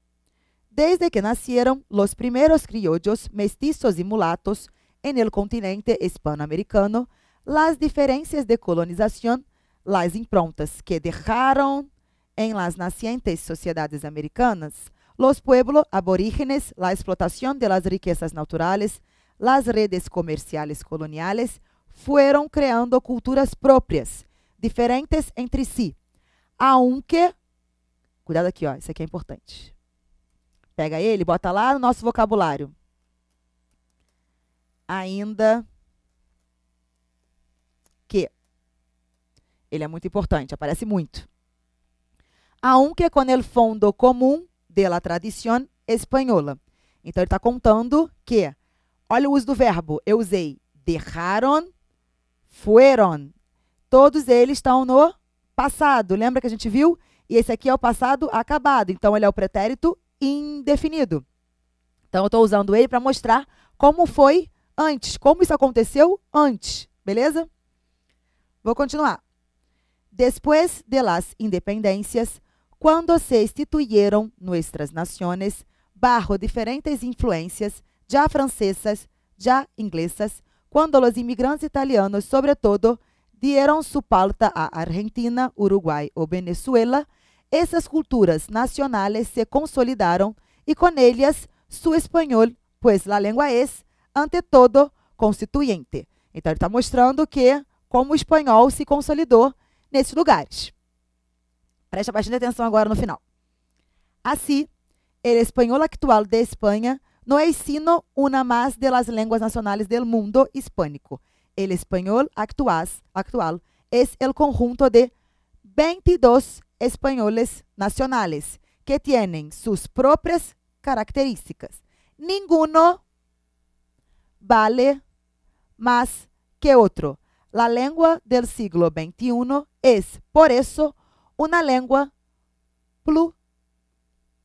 Desde que nacieron los primeiros criollos, mestizos e mulatos en el continente hispanoamericano, las diferencias de colonización, las improntas que dejaron en las nacientes sociedades americanas, los pueblos aborígenes, la explotación de las riquezas naturales, las redes comerciales coloniales, fueron creando culturas propias diferentes entre si, aunque, cuidado aqui, ó, isso aqui é importante. Pega ele, bota lá no nosso vocabulário. Ainda que. Ele é muito importante, aparece muito. Aunque é con el fondo comum de la tradición espanhola. Então, ele está contando que, olha o uso do verbo. Eu usei dejaron, fueron, Todos eles estão no passado. Lembra que a gente viu? E esse aqui é o passado acabado. Então, ele é o pretérito indefinido. Então, eu estou usando ele para mostrar como foi antes, como isso aconteceu antes. Beleza? Vou continuar. Depois de las independências, quando se instituíram nuestras naciones, barro diferentes influências, já francesas, já inglesas, quando os imigrantes italianos, sobretudo, dieron su pauta a Argentina, Uruguai ou Venezuela, essas culturas nacionales se consolidaram e com elas su espanhol, pois pues a língua é, ante todo, constituinte. Então, ele está mostrando que como o espanhol se consolidou nesses lugares. Presta bastante atenção agora no final. Assim, el espanhol actual de Espanha não é sino uma das de las lenguas nacionales del mundo hispânico. El español atual actual es el conjunto de 22 españoles nacionales que tienen sus propias características. Ninguno vale más que otro. La lengua del siglo XXI es, por eso, uma língua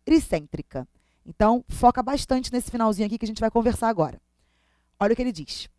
pluricêntrica. Então, foca bastante nesse finalzinho aqui que a gente vai conversar agora. Olha o que ele diz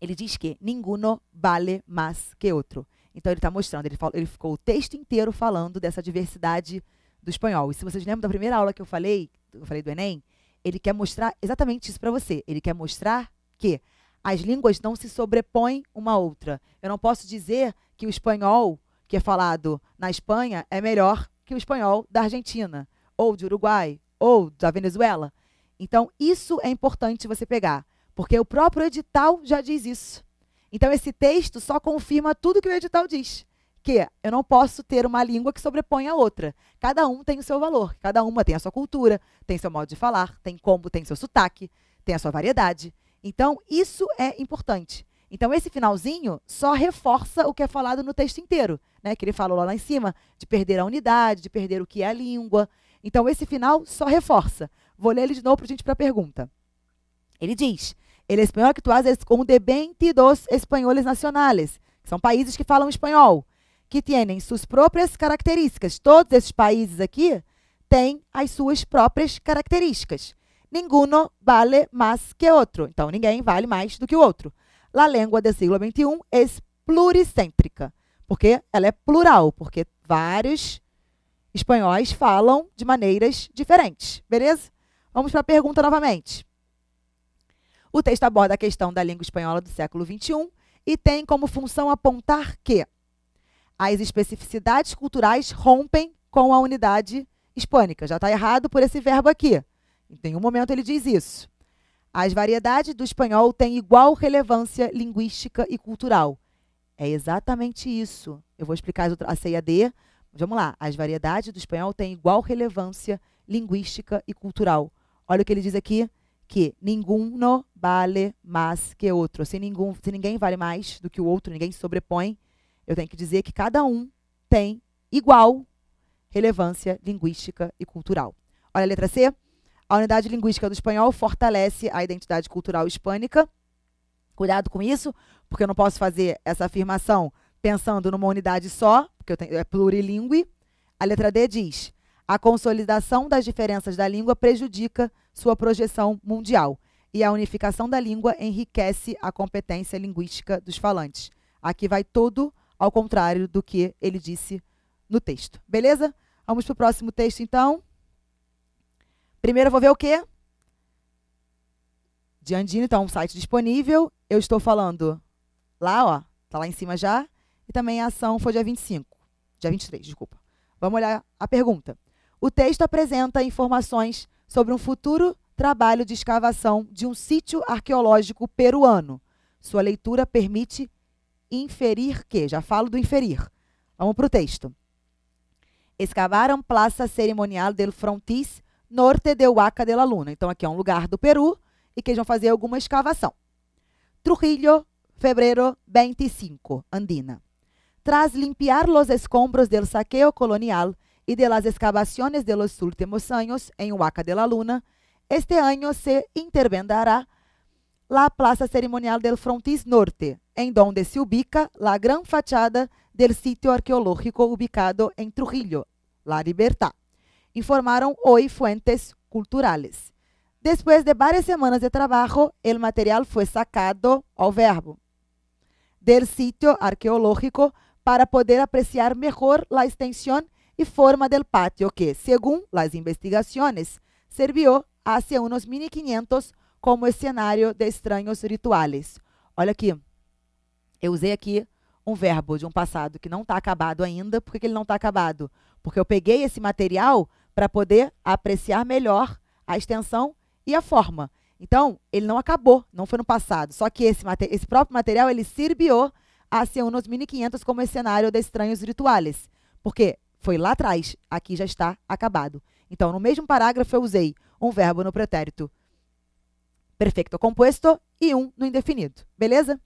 ele diz que ninguno vale mais que outro. Então ele está mostrando, ele, falou, ele ficou o texto inteiro falando dessa diversidade do espanhol. E se vocês lembram da primeira aula que eu falei, eu falei do Enem, ele quer mostrar exatamente isso para você. Ele quer mostrar que as línguas não se sobrepõem uma à outra. Eu não posso dizer que o espanhol que é falado na Espanha é melhor que o espanhol da Argentina, ou de Uruguai, ou da Venezuela. Então, isso é importante você pegar. Porque o próprio edital já diz isso. Então, esse texto só confirma tudo que o edital diz. Que eu não posso ter uma língua que sobrepõe a outra. Cada um tem o seu valor, cada uma tem a sua cultura, tem seu modo de falar, tem como, tem seu sotaque, tem a sua variedade. Então, isso é importante. Então, esse finalzinho só reforça o que é falado no texto inteiro, né? Que ele falou lá, lá em cima, de perder a unidade, de perder o que é a língua. Então, esse final só reforça. Vou ler ele de novo para a gente para a pergunta. Ele diz: El é espanhol actual es un debente dos espanhóis nacionales, que são países que falam espanhol, que têm suas próprias características. Todos esses países aqui têm as suas próprias características. Ninguno vale mais que outro. Então, ninguém vale mais do que o outro. La língua do século XXI é pluricêntrica, porque ela é plural, porque vários espanhóis falam de maneiras diferentes, beleza? Vamos para a pergunta novamente. O texto aborda a questão da língua espanhola do século XXI e tem como função apontar que as especificidades culturais rompem com a unidade hispânica. Já está errado por esse verbo aqui. Em nenhum momento ele diz isso. As variedades do espanhol têm igual relevância linguística e cultural. É exatamente isso. Eu vou explicar a ceia D. Vamos lá. As variedades do espanhol têm igual relevância linguística e cultural. Olha o que ele diz aqui que nenhum vale mais que outro. Se, ninguém, se ninguém vale mais do que o outro, ninguém se sobrepõe, eu tenho que dizer que cada um tem igual relevância linguística e cultural. Olha a letra C. A unidade linguística do espanhol fortalece a identidade cultural hispânica. Cuidado com isso, porque eu não posso fazer essa afirmação pensando numa unidade só, porque eu tenho, é plurilingüe. A letra D diz: a consolidação das diferenças da língua prejudica sua projeção mundial e a unificação da língua enriquece a competência linguística dos falantes. Aqui vai tudo ao contrário do que ele disse no texto. Beleza? Vamos para o próximo texto, então. Primeiro eu vou ver o quê? Andino, então, um site disponível. Eu estou falando lá, ó, tá lá em cima já. E também a ação foi dia 25, dia 23, desculpa. Vamos olhar a pergunta. O texto apresenta informações sobre um futuro trabalho de escavação de um sítio arqueológico peruano. Sua leitura permite inferir que, já falo do inferir. Vamos para o texto. Escavaram Plaza Cerimonial del Frontis, norte de Huaca de la Luna. Então, aqui é um lugar do Peru e que eles vão fazer alguma escavação. Trujillo, fevereiro 25, Andina. Tras limpiar los escombros del saqueo colonial, y de las excavaciones de los últimos años en Huaca de la Luna, este año se intervendrá la Plaza Ceremonial del Frontis Norte, en donde se ubica la gran fachada del sitio arqueológico ubicado en Trujillo, La Libertad, informaron hoy fuentes culturales. Después de varias semanas de trabajo, el material fue sacado al verbo del sitio arqueológico para poder apreciar mejor la extensión y forma del patio que, según las investigaciones, sirvió hacia unos 1500 como escenário de estranhos rituais. Olha aqui, eu usei aqui um verbo de um passado que não está acabado ainda. Por que ele não está acabado? Porque eu peguei esse material para poder apreciar melhor a extensão e a forma. Então, ele não acabou, não foi no passado. Só que esse, esse próprio material, ele sirviu hacia unos 1500 como escenário de estranhos rituais. Porque foi lá atrás, aqui já está acabado. Então, no mesmo parágrafo, eu usei um verbo no pretérito perfeito compuesto e um no indefinido, beleza?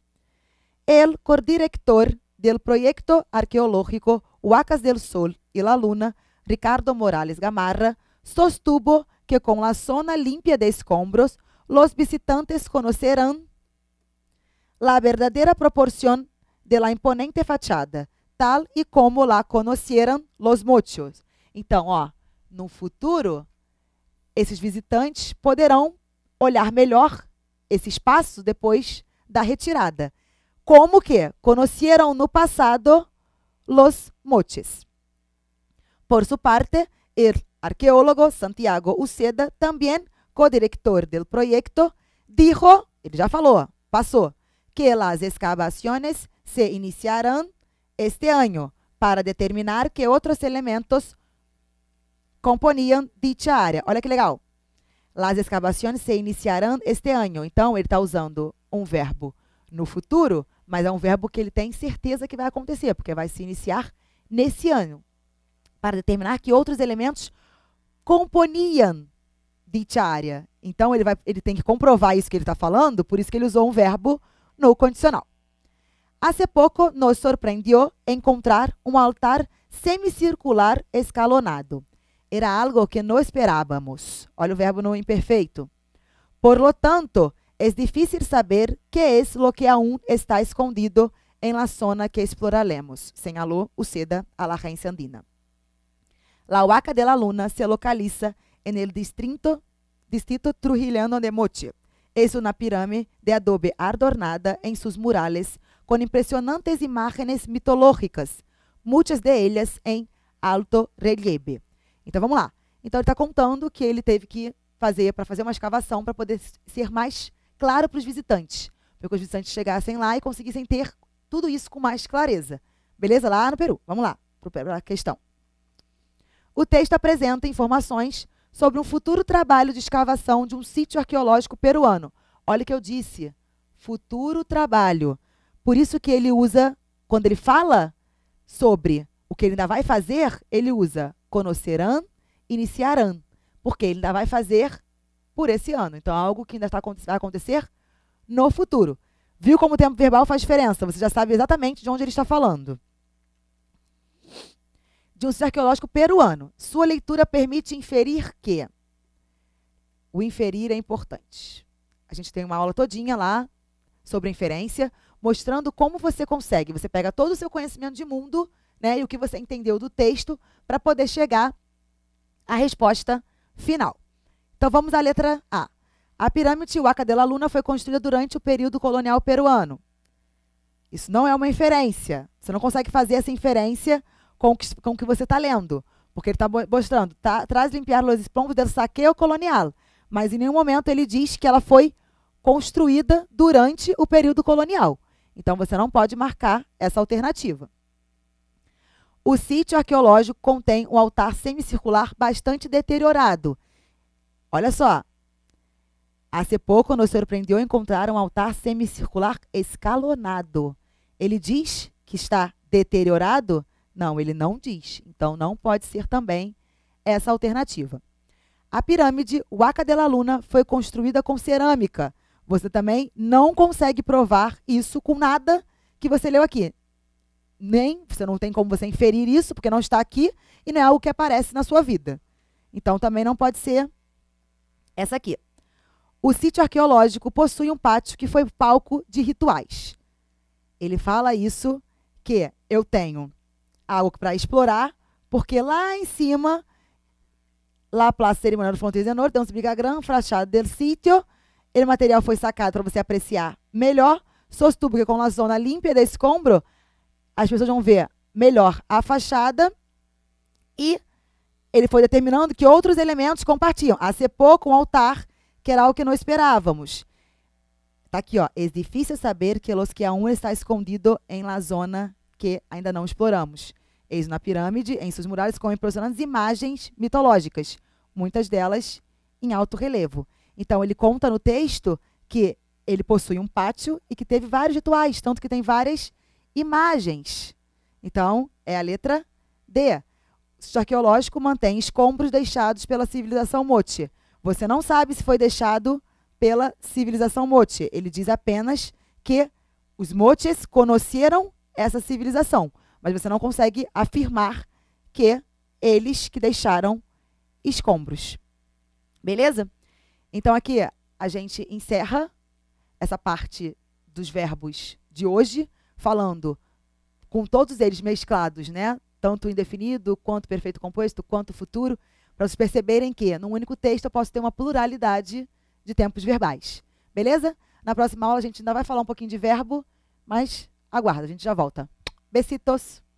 El cordirector del proyecto arqueológico Huacas del Sol y la Luna, Ricardo Morales Gamarra, sostuvo que com la zona limpia de escombros, los visitantes conocerán la verdadera proporción de la imponente fachada, tal como lá conheceram los muchos. Então, ó, no futuro, esses visitantes poderão olhar melhor esse espaço depois da retirada. Como que conocieron no passado los moches. Por sua parte, o arqueólogo Santiago Uceda, também co-director do projeto, dijo, ele já falou, passou, que as escavações se iniciarão este ano para determinar que outros elementos componiam dicha área. Olha que legal. Las escavações se iniciarão este ano. Então, ele está usando um verbo no futuro, mas é um verbo que ele tem certeza que vai acontecer, porque vai se iniciar nesse ano, para determinar que outros elementos componiam dicha área. Então, ele, vai, ele tem que comprovar isso que ele está falando, por isso que ele usou um verbo no condicional. Hace pouco nos surpreendeu encontrar um altar semicircular escalonado. Era algo que não esperávamos. Olha o verbo no imperfeito. Por lo tanto, é difícil saber que é lo que aún está escondido em la zona que exploraremos. Señalou Uceda a la agencia andina. La Huaca de la Luna se localiza en el distrito, distrito trujillano de Mochi. Es una pirámide de adobe adornada en sus murales com impressionantes imagens mitológicas, muitas de ellas em alto relieve. Então vamos lá. Então ele está contando que ele teve que fazer para fazer uma escavação para poder ser mais claro para os visitantes, para que os visitantes chegassem lá e conseguissem ter tudo isso com mais clareza. Beleza? Lá no Peru. Vamos lá para a questão. O texto apresenta informações sobre um futuro trabalho de escavação de um sítio arqueológico peruano. Olha o que eu disse. Futuro trabalho. Por isso que ele usa, quando ele fala sobre o que ele ainda vai fazer, ele usa conocerão, iniciarão, porque ele ainda vai fazer por esse ano. Então, é algo que ainda está vai acontecer no futuro. Viu como o tempo verbal faz diferença? Você já sabe exatamente de onde ele está falando. De um sítio arqueológico peruano. Sua leitura permite inferir que. O inferir é importante. A gente tem uma aula todinha lá sobre inferência mostrando como você consegue. Você pega todo o seu conhecimento de mundo né, e o que você entendeu do texto para poder chegar à resposta final. Então vamos à letra A. A pirâmide Huaca de la Luna foi construída durante o período colonial peruano. Isso não é uma inferência. Você não consegue fazer essa inferência com o que, com o que você está lendo. Porque ele está mostrando, tá, traz limpiar los espombros del saqueio colonial. Mas em nenhum momento ele diz que ela foi construída durante o período colonial. Então você não pode marcar essa alternativa. O sítio arqueológico contém um altar semicircular bastante deteriorado. Olha só. Há pouco nos surpreendeu encontrar um altar semicircular escalonado. Ele diz que está deteriorado? Não, ele não diz. Então não pode ser também essa alternativa. A pirâmide Waka de la Luna foi construída com cerâmica, você também não consegue provar isso com nada que você leu aqui. Nem você não tem como você inferir isso, porque não está aqui e não é algo que aparece na sua vida. Então também não pode ser essa aqui. O sítio arqueológico possui um pátio que foi palco de rituais. Ele fala isso que eu tenho algo para explorar, porque lá em cima, lá a Plaza Cerimonial do Fronteiro de Norte, tem um bigagrão, fachada del sítio, ele material foi sacado para você apreciar melhor. Soz tubo que com a zona limpa da escombro, as pessoas vão ver melhor a fachada e ele foi determinando que outros elementos compartiam. A com um altar, que era algo que não esperávamos. Está aqui, ó. É difícil saber que los que um está escondido em la zona que ainda não exploramos. Eis na pirâmide, em seus muralhas, com impressionantes imagens mitológicas, muitas delas em alto relevo. Então, ele conta no texto que ele possui um pátio e que teve vários rituais, tanto que tem várias imagens. Então, é a letra D. O sítio arqueológico mantém escombros deixados pela civilização Mote. Você não sabe se foi deixado pela civilização Mote. Ele diz apenas que os Motes conheceram essa civilização, mas você não consegue afirmar que eles que deixaram escombros. Beleza? Então aqui a gente encerra essa parte dos verbos de hoje, falando com todos eles mesclados, né? Tanto indefinido, quanto perfeito composto, quanto futuro, para vocês perceberem que num único texto eu posso ter uma pluralidade de tempos verbais. Beleza? Na próxima aula a gente ainda vai falar um pouquinho de verbo, mas aguarda, a gente já volta. Besitos!